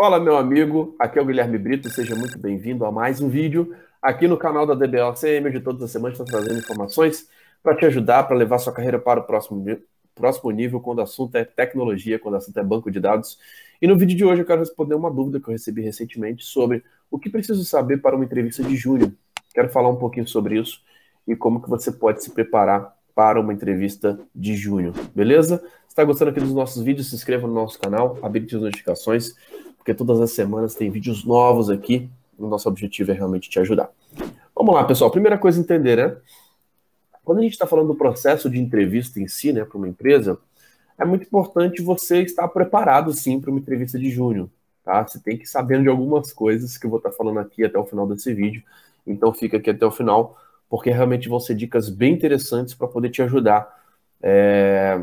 Fala, meu amigo. Aqui é o Guilherme Brito e seja muito bem-vindo a mais um vídeo aqui no canal da DBOCM, De todas as semanas está trazendo informações para te ajudar, para levar sua carreira para o próximo, próximo nível quando o assunto é tecnologia, quando o assunto é banco de dados. E no vídeo de hoje eu quero responder uma dúvida que eu recebi recentemente sobre o que preciso saber para uma entrevista de junho. Quero falar um pouquinho sobre isso e como que você pode se preparar para uma entrevista de junho, beleza? Se está gostando aqui dos nossos vídeos, se inscreva no nosso canal, habilite as notificações porque todas as semanas tem vídeos novos aqui. O nosso objetivo é realmente te ajudar. Vamos lá, pessoal. Primeira coisa entender, né? Quando a gente está falando do processo de entrevista em si, né, para uma empresa, é muito importante você estar preparado, sim, para uma entrevista de junho. Tá? Você tem que saber de algumas coisas que eu vou estar tá falando aqui até o final desse vídeo. Então fica aqui até o final, porque realmente vão ser dicas bem interessantes para poder te ajudar. É,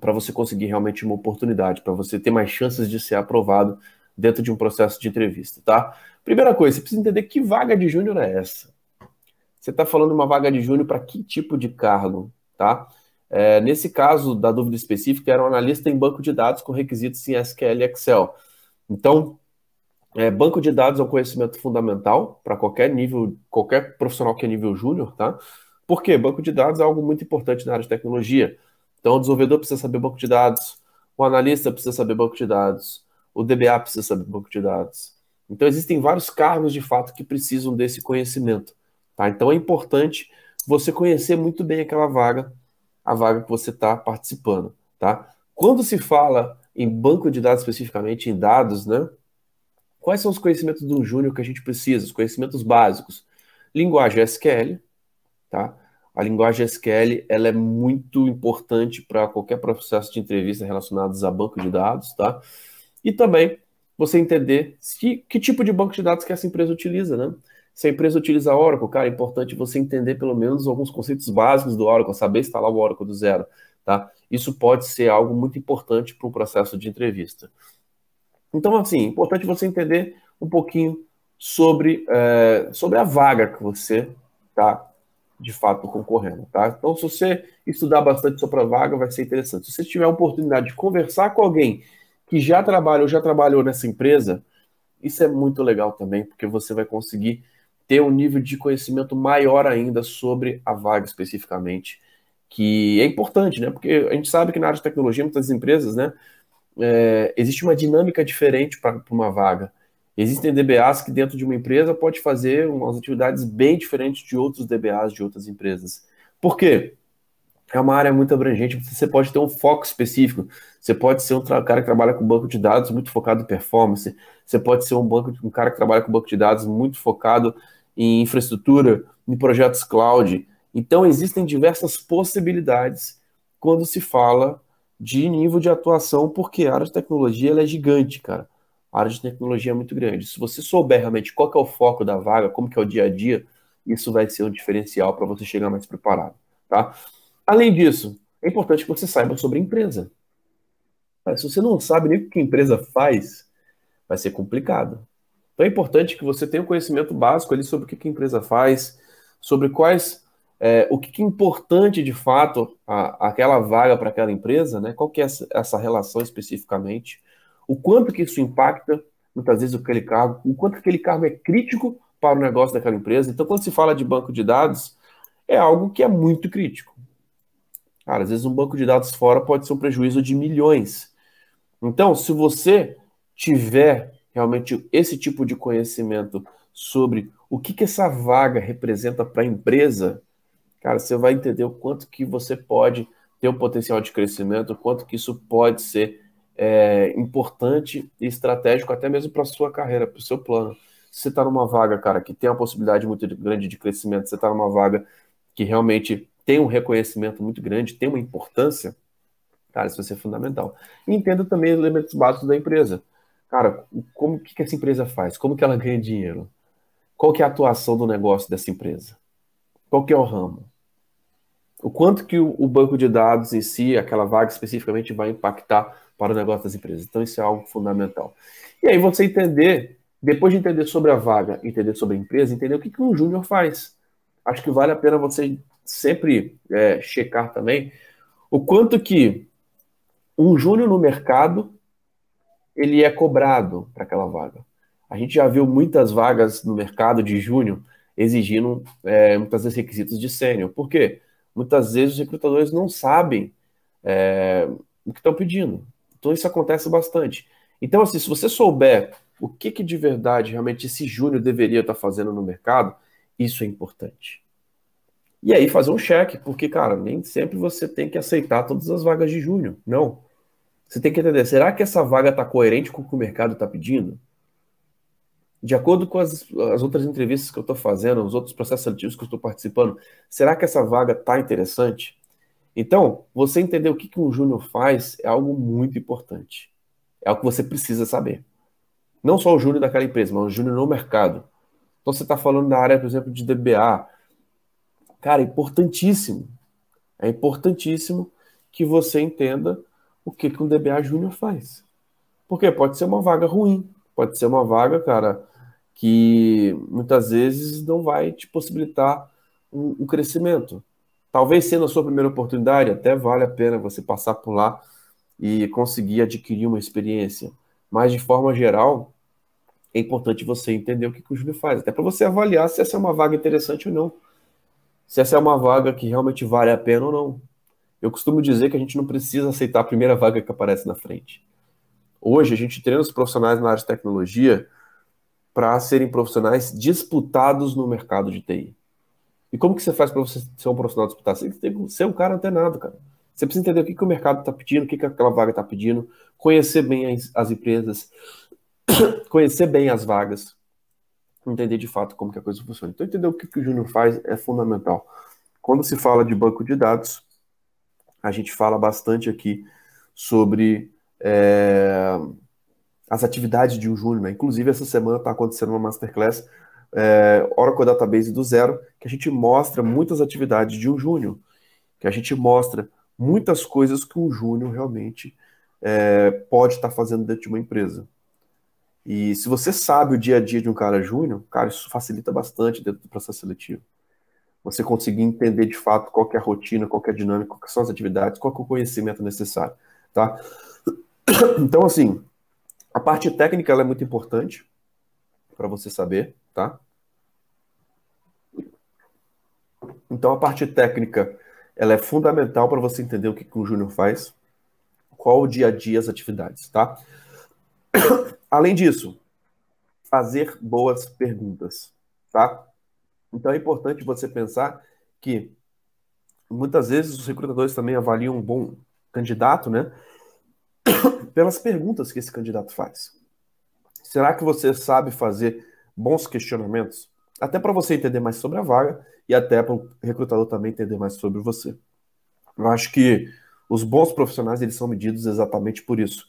para você conseguir realmente uma oportunidade, para você ter mais chances de ser aprovado dentro de um processo de entrevista, tá? Primeira coisa, você precisa entender que vaga de júnior é essa. Você está falando uma vaga de júnior para que tipo de cargo, tá? É, nesse caso da dúvida específica, era um analista em banco de dados com requisitos em SQL e Excel. Então, é, banco de dados é um conhecimento fundamental para qualquer nível, qualquer profissional que é nível júnior, tá? Porque banco de dados é algo muito importante na área de tecnologia. Então, o desenvolvedor precisa saber banco de dados, o analista precisa saber banco de dados, o DBA precisa saber banco de dados. Então, existem vários cargos de fato que precisam desse conhecimento. Tá? Então, é importante você conhecer muito bem aquela vaga, a vaga que você está participando. Tá? Quando se fala em banco de dados especificamente, em dados, né? Quais são os conhecimentos do júnior que a gente precisa? Os conhecimentos básicos. Linguagem SQL, tá? A linguagem SQL ela é muito importante para qualquer processo de entrevista relacionados a banco de dados, tá? E também você entender que, que tipo de banco de dados que essa empresa utiliza, né? Se a empresa utiliza Oracle, cara, é importante você entender pelo menos alguns conceitos básicos do Oracle, saber instalar o Oracle do zero, tá? Isso pode ser algo muito importante para o processo de entrevista. Então, assim, é importante você entender um pouquinho sobre, é, sobre a vaga que você está de fato concorrendo, tá? Então, se você estudar bastante sobre a vaga, vai ser interessante. Se você tiver a oportunidade de conversar com alguém que já trabalha ou já trabalhou nessa empresa, isso é muito legal também, porque você vai conseguir ter um nível de conhecimento maior ainda sobre a vaga especificamente, que é importante, né? Porque a gente sabe que na área de tecnologia, muitas empresas, né, é, existe uma dinâmica diferente para uma vaga. Existem DBAs que dentro de uma empresa pode fazer umas atividades bem diferentes de outros DBAs de outras empresas. Por quê? É uma área muito abrangente, você pode ter um foco específico. Você pode ser um cara que trabalha com banco de dados muito focado em performance. Você pode ser um, banco, um cara que trabalha com banco de dados muito focado em infraestrutura, em projetos cloud. Então, existem diversas possibilidades quando se fala de nível de atuação, porque a área de tecnologia é gigante, cara área de tecnologia é muito grande. Se você souber realmente qual é o foco da vaga, como que é o dia a dia, isso vai ser um diferencial para você chegar mais preparado, tá? Além disso, é importante que você saiba sobre a empresa. Mas se você não sabe nem o que a empresa faz, vai ser complicado. Então é importante que você tenha um conhecimento básico ali sobre o que a empresa faz, sobre quais é, o que é importante de fato a, aquela vaga para aquela empresa, né? Qual que é essa, essa relação especificamente? o quanto que isso impacta, muitas vezes, aquele cargo, o quanto aquele cargo é crítico para o negócio daquela empresa. Então, quando se fala de banco de dados, é algo que é muito crítico. Cara, às vezes um banco de dados fora pode ser um prejuízo de milhões. Então, se você tiver realmente esse tipo de conhecimento sobre o que, que essa vaga representa para a empresa, cara, você vai entender o quanto que você pode ter um potencial de crescimento, o quanto que isso pode ser é, importante e estratégico até mesmo para sua carreira, para o seu plano. Se você está numa vaga, cara, que tem uma possibilidade muito grande de crescimento, você está numa vaga que realmente tem um reconhecimento muito grande, tem uma importância, cara, isso vai ser fundamental. Entenda também os elementos básicos da empresa. Cara, como que, que essa empresa faz? Como que ela ganha dinheiro? Qual que é a atuação do negócio dessa empresa? Qual que é o ramo? O quanto que o, o banco de dados em si, aquela vaga especificamente, vai impactar para o negócio das empresas. Então, isso é algo fundamental. E aí você entender, depois de entender sobre a vaga, entender sobre a empresa, entender o que, que um júnior faz. Acho que vale a pena você sempre é, checar também o quanto que um júnior no mercado ele é cobrado para aquela vaga. A gente já viu muitas vagas no mercado de júnior exigindo é, muitas vezes requisitos de sênior. Por quê? Muitas vezes os recrutadores não sabem é, o que estão pedindo. Então isso acontece bastante. Então, assim, se você souber o que, que de verdade realmente esse júnior deveria estar tá fazendo no mercado, isso é importante. E aí fazer um cheque, porque, cara, nem sempre você tem que aceitar todas as vagas de júnior. Não. Você tem que entender, será que essa vaga está coerente com o que o mercado está pedindo? De acordo com as, as outras entrevistas que eu estou fazendo, os outros processos seletivos que eu estou participando, será que essa vaga está interessante? Então, você entender o que, que um júnior faz é algo muito importante. É o que você precisa saber. Não só o júnior daquela empresa, mas o júnior no mercado. Então, você está falando da área, por exemplo, de DBA. Cara, é importantíssimo. É importantíssimo que você entenda o que, que um DBA júnior faz. Porque pode ser uma vaga ruim, pode ser uma vaga, cara, que muitas vezes não vai te possibilitar um, um crescimento. Talvez sendo a sua primeira oportunidade, até vale a pena você passar por lá e conseguir adquirir uma experiência. Mas, de forma geral, é importante você entender o que, que o Júlio faz, até para você avaliar se essa é uma vaga interessante ou não. Se essa é uma vaga que realmente vale a pena ou não. Eu costumo dizer que a gente não precisa aceitar a primeira vaga que aparece na frente. Hoje, a gente treina os profissionais na área de tecnologia para serem profissionais disputados no mercado de TI. E como que você faz para você ser um profissional de hospital? Você tem que ser um cara antenado, cara. Você precisa entender o que, que o mercado está pedindo, o que, que aquela vaga está pedindo, conhecer bem as, as empresas, conhecer bem as vagas, entender de fato como que a coisa funciona. Então, entender o que, que o Júnior faz é fundamental. Quando se fala de banco de dados, a gente fala bastante aqui sobre é, as atividades de um Júnior. Né? Inclusive, essa semana está acontecendo uma masterclass é, Oracle Database do zero, que a gente mostra muitas atividades de um júnior, que a gente mostra muitas coisas que um júnior realmente é, pode estar tá fazendo dentro de uma empresa. E se você sabe o dia a dia de um cara júnior, cara, isso facilita bastante dentro do processo seletivo. Você conseguir entender de fato qual é a rotina, qual é a dinâmica, quais são as atividades, qual é o conhecimento necessário, tá? Então, assim, a parte técnica é muito importante para você saber, tá? Então a parte técnica, ela é fundamental para você entender o que, que o júnior faz, qual o dia a dia as atividades, tá? Além disso, fazer boas perguntas, tá? Então é importante você pensar que muitas vezes os recrutadores também avaliam um bom candidato, né? Pelas perguntas que esse candidato faz. Será que você sabe fazer bons questionamentos, até para você entender mais sobre a vaga e até para o recrutador também entender mais sobre você. Eu acho que os bons profissionais eles são medidos exatamente por isso,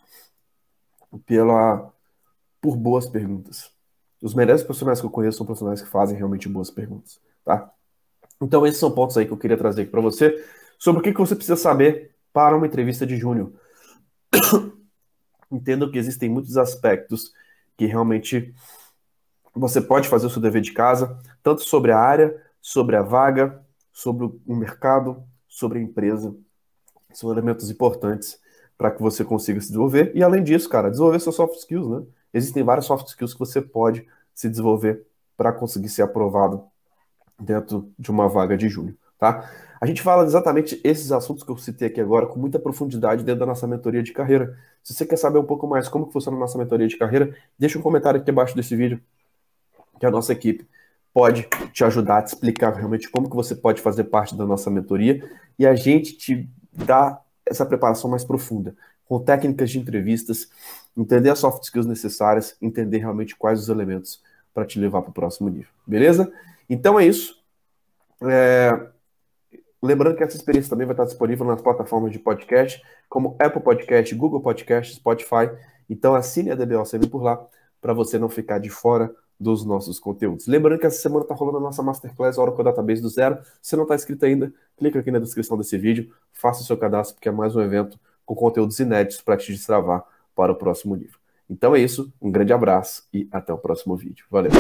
pela por boas perguntas. Os melhores profissionais que eu conheço são profissionais que fazem realmente boas perguntas, tá? Então esses são pontos aí que eu queria trazer aqui para você sobre o que, que você precisa saber para uma entrevista de júnior. Entendo que existem muitos aspectos que realmente você pode fazer o seu dever de casa, tanto sobre a área, sobre a vaga, sobre o mercado, sobre a empresa. São elementos importantes para que você consiga se desenvolver. E além disso, cara, desenvolver seus soft skills, né? Existem várias soft skills que você pode se desenvolver para conseguir ser aprovado dentro de uma vaga de julho, tá? A gente fala exatamente esses assuntos que eu citei aqui agora com muita profundidade dentro da nossa mentoria de carreira. Se você quer saber um pouco mais como que funciona a nossa mentoria de carreira, deixa um comentário aqui abaixo desse vídeo que a nossa equipe pode te ajudar a te explicar realmente como que você pode fazer parte da nossa mentoria e a gente te dá essa preparação mais profunda, com técnicas de entrevistas, entender as soft skills necessárias, entender realmente quais os elementos para te levar para o próximo nível, beleza? Então é isso. É... Lembrando que essa experiência também vai estar disponível nas plataformas de podcast, como Apple Podcast, Google Podcast, Spotify. Então assine a DBOCM por lá, para você não ficar de fora dos nossos conteúdos. Lembrando que essa semana está rolando a nossa Masterclass Oracle Database do Zero. Se não está inscrito ainda, clica aqui na descrição desse vídeo, faça o seu cadastro, porque é mais um evento com conteúdos inéditos para te destravar para o próximo nível. Então é isso, um grande abraço e até o próximo vídeo. Valeu!